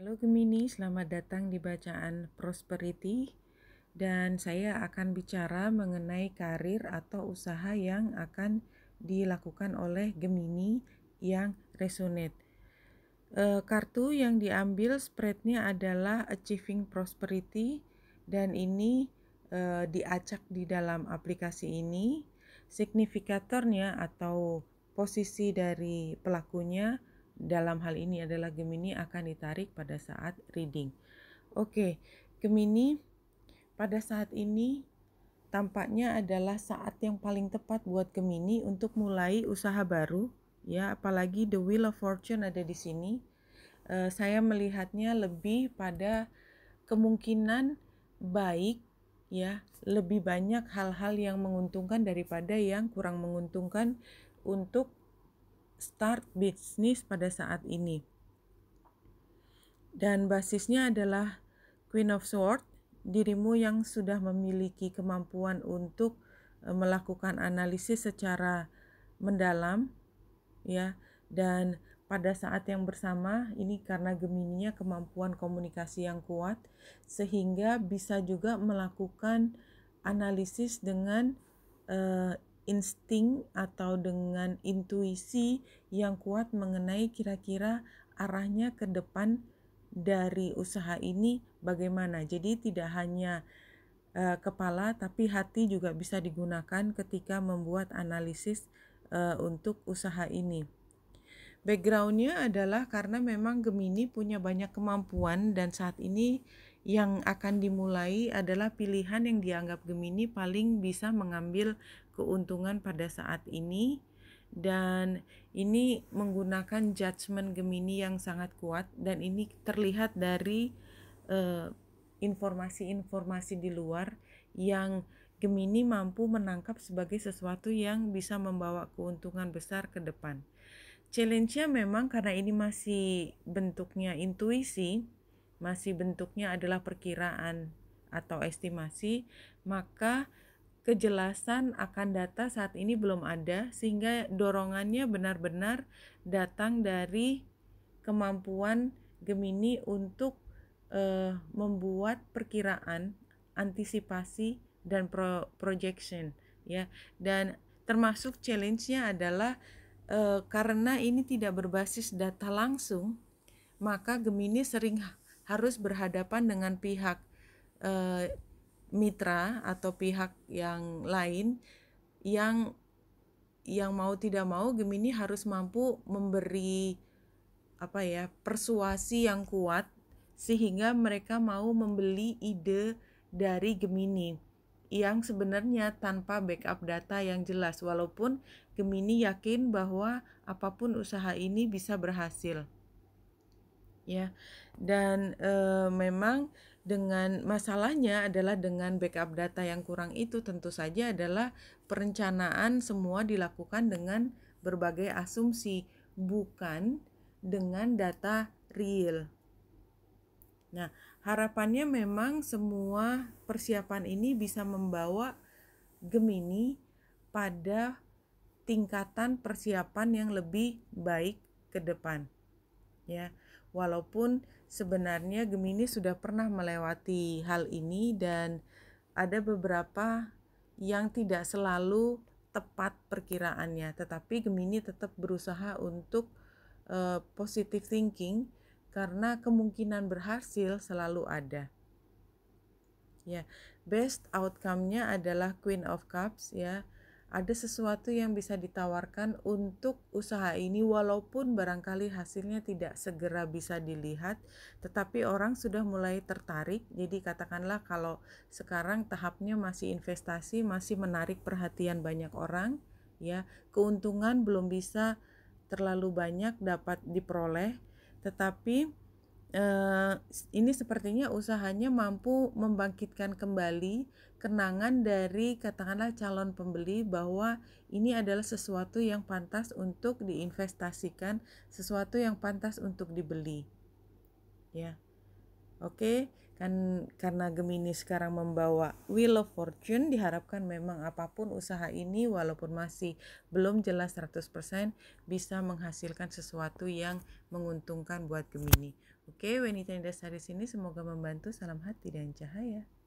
Halo Gemini, selamat datang di bacaan Prosperity dan saya akan bicara mengenai karir atau usaha yang akan dilakukan oleh Gemini yang resonate. E, kartu yang diambil spreadnya adalah Achieving Prosperity dan ini e, diacak di dalam aplikasi ini. Signifikatornya atau posisi dari pelakunya dalam hal ini adalah Gemini akan ditarik pada saat reading. Oke, Gemini pada saat ini tampaknya adalah saat yang paling tepat buat Gemini untuk mulai usaha baru ya, apalagi the wheel of fortune ada di sini. Uh, saya melihatnya lebih pada kemungkinan baik ya, lebih banyak hal-hal yang menguntungkan daripada yang kurang menguntungkan untuk start bisnis pada saat ini. Dan basisnya adalah Queen of Sword, dirimu yang sudah memiliki kemampuan untuk eh, melakukan analisis secara mendalam ya dan pada saat yang bersama ini karena Gemininya kemampuan komunikasi yang kuat sehingga bisa juga melakukan analisis dengan eh, insting atau dengan intuisi yang kuat mengenai kira-kira arahnya ke depan dari usaha ini bagaimana. Jadi tidak hanya uh, kepala tapi hati juga bisa digunakan ketika membuat analisis uh, untuk usaha ini. Backgroundnya adalah karena memang Gemini punya banyak kemampuan dan saat ini yang akan dimulai adalah pilihan yang dianggap Gemini paling bisa mengambil keuntungan pada saat ini dan ini menggunakan judgement Gemini yang sangat kuat dan ini terlihat dari eh, informasi-informasi uh, di luar yang Gemini mampu menangkap sebagai sesuatu yang bisa membawa keuntungan besar ke depan. Challenge-nya memang karena ini masih bentuknya intuisi, masih bentuknya adalah perkiraan atau estimasi, maka kejelasan akan data saat ini belum ada sehingga dorongannya benar-benar datang dari kemampuan Gemini untuk eh, membuat perkiraan, antisipasi dan pro projection ya. Dan termasuk challenge-nya adalah e, karena ini tidak berbasis data langsung, maka Gemini sering harus berhadapan dengan pihak eh, mitra atau pihak yang lain yang yang mau tidak mau Gemini harus mampu memberi apa ya persuasi yang kuat sehingga mereka mau membeli ide dari Gemini yang sebenarnya tanpa backup data yang jelas walaupun Gemini yakin bahwa apapun usaha ini bisa berhasil ya. Dan e, memang dengan masalahnya adalah dengan backup data yang kurang itu tentu saja adalah perencanaan semua dilakukan dengan berbagai asumsi bukan dengan data real. Nah, harapannya memang semua persiapan ini bisa membawa Gemini pada tingkatan persiapan yang lebih baik ke depan. Ya. Walaupun sebenarnya Gemini sudah pernah melewati hal ini dan ada beberapa yang tidak selalu tepat perkiraannya, tetapi Gemini tetap berusaha untuk uh, positive thinking karena kemungkinan berhasil selalu ada. Ya, best outcome-nya adalah Queen of Cups ya ada sesuatu yang bisa ditawarkan untuk usaha ini walaupun barangkali hasilnya tidak segera bisa dilihat tetapi orang sudah mulai tertarik jadi katakanlah kalau sekarang tahapnya masih investasi masih menarik perhatian banyak orang ya keuntungan belum bisa terlalu banyak dapat diperoleh tetapi Uh, ini sepertinya usahanya mampu membangkitkan kembali kenangan dari katakanlah calon pembeli bahwa ini adalah sesuatu yang pantas untuk diinvestasikan, sesuatu yang pantas untuk dibeli. Ya. Oke, kan karena Gemini sekarang membawa Wheel of Fortune diharapkan memang apapun usaha ini walaupun masih belum jelas 100% bisa menghasilkan sesuatu yang menguntungkan buat Gemini. Oke, Wenita indah dari sini semoga membantu. Salam hati dan cahaya.